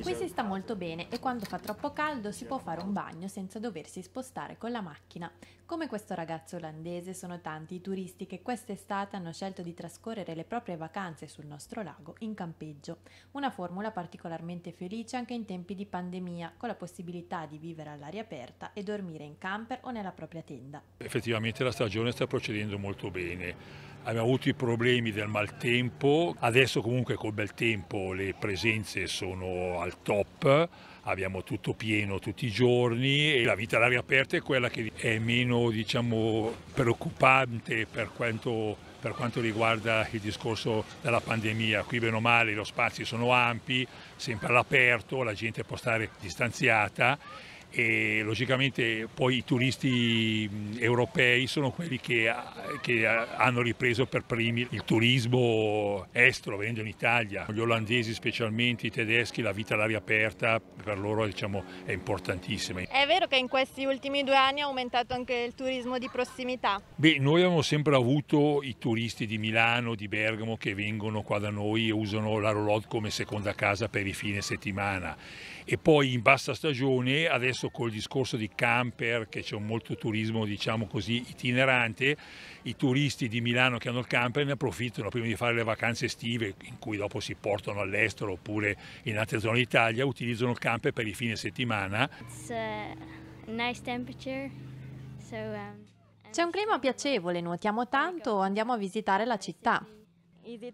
Qui si sta molto bene e quando fa troppo caldo si può fare un bagno senza doversi spostare con la macchina. Come questo ragazzo olandese sono tanti i turisti che quest'estate hanno scelto di trascorrere le proprie vacanze sul nostro lago in campeggio, una formula particolarmente felice anche in tempi di pandemia, con la possibilità di vivere all'aria aperta e dormire in camper o nella propria tenda. Effettivamente la stagione sta procedendo molto bene Abbiamo avuto i problemi del maltempo, adesso comunque col bel tempo le presenze sono al top, abbiamo tutto pieno tutti i giorni e la vita all'aria aperta è quella che è meno diciamo, preoccupante per quanto, per quanto, riguarda il discorso della pandemia. Qui bene o male lo spazi sono ampi, sempre all'aperto, la gente può stare distanziata e logicamente poi i turisti europei sono quelli che, che, hanno ripreso per primi il turismo estero venendo in Italia, gli olandesi specialmente, i tedeschi, la vita all'aria aperta per loro diciamo, è importantissima. È vero che in questi ultimi due anni è aumentato anche il turismo di prossimità? Beh, noi abbiamo sempre avuto i turisti di Milano, di Bergamo che vengono qua da noi e usano la Rolod come seconda casa per i fine settimana e poi in bassa stagione adesso adesso col discorso di camper, che c'è un molto turismo diciamo così itinerante, i turisti di Milano che hanno il camper ne approfittano prima di fare le vacanze estive in cui dopo si portano all'estero oppure in altre zone d'Italia, utilizzano il camper per i fine settimana. Uh, um, c'è un clima piacevole, nuotiamo tanto, andiamo a visitare la città.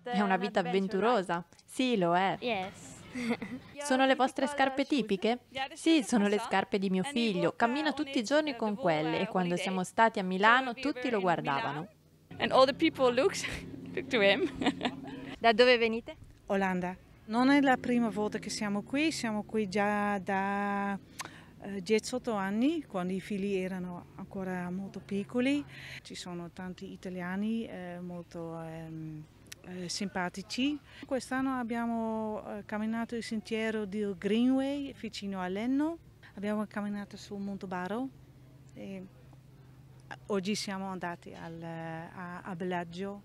È una vita avventurosa. Sì, lo è. Yes. Sono le vostre scarpe tipiche? Sì, sono le scarpe di mio figlio. Cammina tutti i giorni con quelle e quando siamo stati a Milano tutti lo guardavano. Da dove venite? Olanda. Non è la prima volta che siamo qui, siamo qui già da 18 eh, anni, quando i figli erano ancora molto piccoli. Ci sono tanti italiani eh, molto... Ehm, eh, simpatici. Quest'anno abbiamo eh, camminato il sentiero del Greenway vicino a Lenno, abbiamo camminato sul Monte Baro e eh, oggi siamo andati al, eh, a, a Bellagio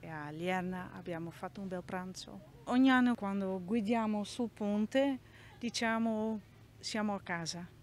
e a Lierna, abbiamo fatto un bel pranzo. Ogni anno quando guidiamo sul ponte diciamo siamo a casa.